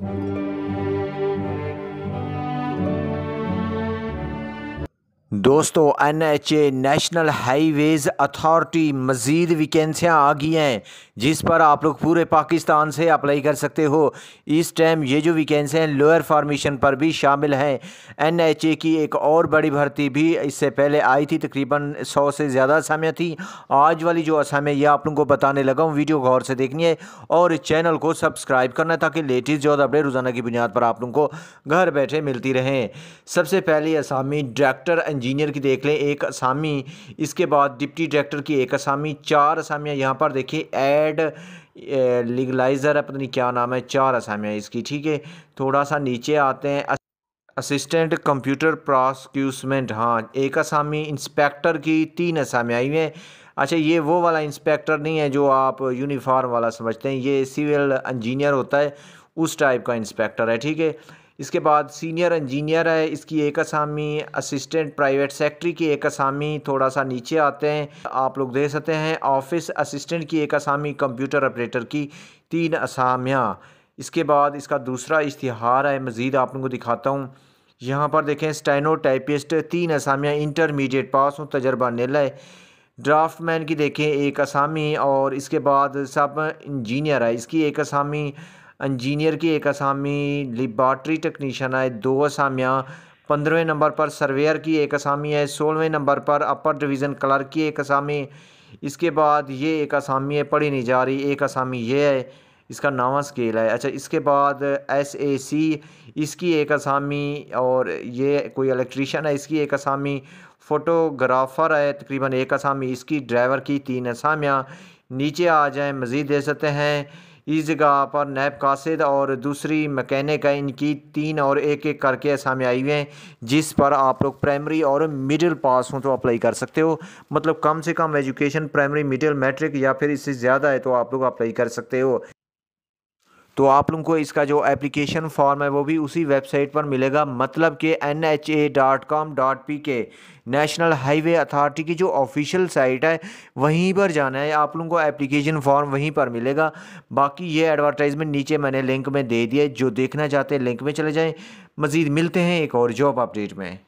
Thank you. दोस्तों N H A national highways authority मज़ीद वैकेंसियाँ आ गई हैं जिस पर आप लोग पूरे पाकिस्तान से अप्लाई कर सकते हो इस टाइम ये जो वैकेंसियाँ लोअर फार्मेशन पर भी शामिल हैं एन एच ए की एक और बड़ी भर्ती भी इससे पहले आई थी तकरीबन सौ से ज़्यादा असामियाँ थी आज वाली जो असामियाँ ये आप लोगों को बताने लगा हूँ वीडियो गौर से देखनी है और चैनल को सब्सक्राइब करना ताकि लेटेस्ट जो अपडेट रोज़ाना की बुनियाद पर आप लोगों को घर बैठे मिलती रहें सबसे पहली असामी डायरेक्टर इंजीनियर की देख लें एक असामी इसके बाद डिप्टी डायरेक्टर की एक असामी चार असामियाँ यहाँ पर देखिए एड लीगलाइज़र है पता नहीं क्या नाम है चार असामियाँ इसकी ठीक है थोड़ा सा नीचे आते हैं असिस्टेंट कंप्यूटर प्रोसिक्यूसमेंट हाँ एक असामी इंस्पेक्टर की तीन असामियाँ आई हैं अच्छा ये वो वाला इंस्पेक्टर नहीं है जो आप यूनिफॉर्म वाला समझते हैं ये सिविल इंजीनियर होता है उस टाइप का इंस्पेक्टर है ठीक है इसके बाद सीनियर इंजीनियर है इसकी एक असामी असिस्टेंट प्राइवेट सेक्रेटरी की एक असामी थोड़ा सा नीचे आते हैं आप लोग दे सकते हैं ऑफिस असिस्टेंट की एक असामी कंप्यूटर ऑपरेटर की तीन असामियाँ इसके बाद इसका दूसरा इश्तहार है मज़ीद आप लोगों को दिखाता हूँ यहाँ पर देखें स्टेनो टाइपिस्ट तीन असामियाँ इंटरमीडिएट पास हूँ तजर्बा है ड्राफ्ट मैन की देखें एक असामी और इसके बाद सब इंजीनियर है इसकी एक असामी इंजीनियर की एक असामी लिबार्ट्री टेक्नीशियन है दो असामियाँ पंद्रहवें नंबर पर सर्वेयर की एक असामी है सोलहवें नंबर पर अपर डिवीज़न क्लर्क की एक असामी इसके बाद ये एक असामी है पढ़ी नहीं जा रही एक असामी ये है इसका नवा स्केल है अच्छा इसके बाद एस ए सी इसकी एक असामी और ये कोई इलेक्ट्रीशियन है इसकी एक असामी फ़ोटोग्राफ़र है तकरीबन एक असामी इसकी ड्राइवर की तीन असामियाँ नीचे आ जाएँ मज़ीद दे सकते हैं इस जगह पर नैब कासिद और दूसरी मकैनिक है इनकी तीन और एक एक करके सामने आई हुए हैं जिस पर आप लोग प्राइमरी और मिडिल पास हो तो अप्लाई कर सकते हो मतलब कम से कम एजुकेशन प्राइमरी मिडिल मैट्रिक या फिर इससे ज़्यादा है तो आप लोग अप्लाई कर सकते हो तो आप लोगों को इसका जो एप्लीकेशन फॉर्म है वो भी उसी वेबसाइट पर मिलेगा मतलब कि N H A dot com dot P K national highway authority की जो ऑफिशियल साइट है वहीं पर जाना है आप लोगों को एप्लीकेशन फॉर्म वहीं पर मिलेगा बाकी ये एडवर्टाइजमेंट नीचे मैंने लिंक में दे दिया जो देखना चाहते हैं लिंक में चले जाएँ मज़ीद मिलते हैं एक और जॉब अपडेट में